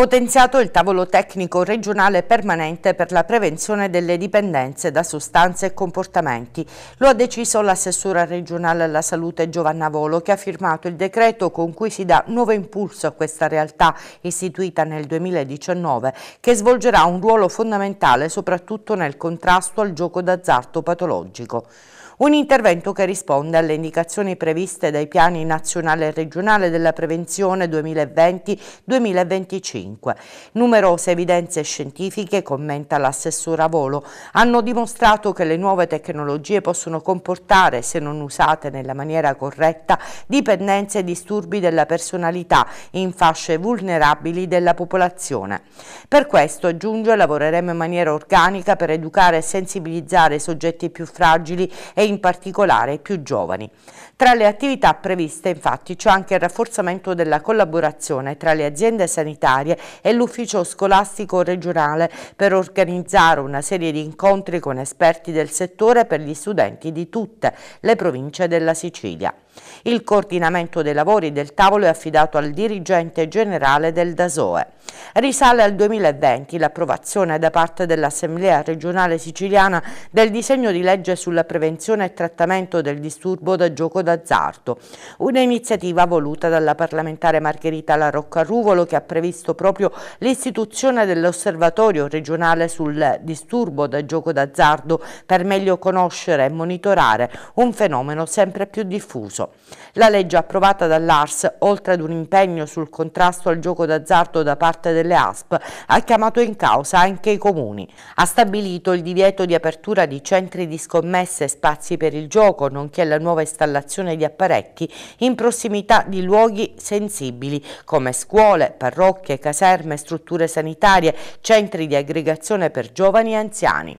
Potenziato il tavolo tecnico regionale permanente per la prevenzione delle dipendenze da sostanze e comportamenti. Lo ha deciso l'assessora regionale alla salute Giovanna Volo che ha firmato il decreto con cui si dà nuovo impulso a questa realtà istituita nel 2019 che svolgerà un ruolo fondamentale soprattutto nel contrasto al gioco d'azzardo patologico. Un intervento che risponde alle indicazioni previste dai piani nazionale e regionale della prevenzione 2020-2025. Numerose evidenze scientifiche, commenta l'assessora Volo, hanno dimostrato che le nuove tecnologie possono comportare, se non usate nella maniera corretta, dipendenze e disturbi della personalità in fasce vulnerabili della popolazione. Per questo, aggiunge, lavoreremo in maniera organica per educare e sensibilizzare i soggetti più fragili e in particolare i più giovani. Tra le attività previste infatti c'è anche il rafforzamento della collaborazione tra le aziende sanitarie e l'ufficio scolastico regionale per organizzare una serie di incontri con esperti del settore per gli studenti di tutte le province della Sicilia. Il coordinamento dei lavori del tavolo è affidato al dirigente generale del DASOE. Risale al 2020 l'approvazione da parte dell'Assemblea regionale siciliana del disegno di legge sulla prevenzione e trattamento del disturbo da gioco d'azzardo, un'iniziativa voluta dalla parlamentare Margherita Larocca Ruvolo che ha previsto proprio l'istituzione dell'osservatorio regionale sul disturbo da gioco d'azzardo per meglio conoscere e monitorare un fenomeno sempre più diffuso. La legge approvata dall'ARS, oltre ad un impegno sul contrasto al gioco d'azzardo da parte delle ASP, ha chiamato in causa anche i comuni. Ha stabilito il divieto di apertura di centri di scommesse e spazi per il gioco, nonché la nuova installazione di apparecchi in prossimità di luoghi sensibili come scuole, parrocchie, caserme, strutture sanitarie, centri di aggregazione per giovani e anziani.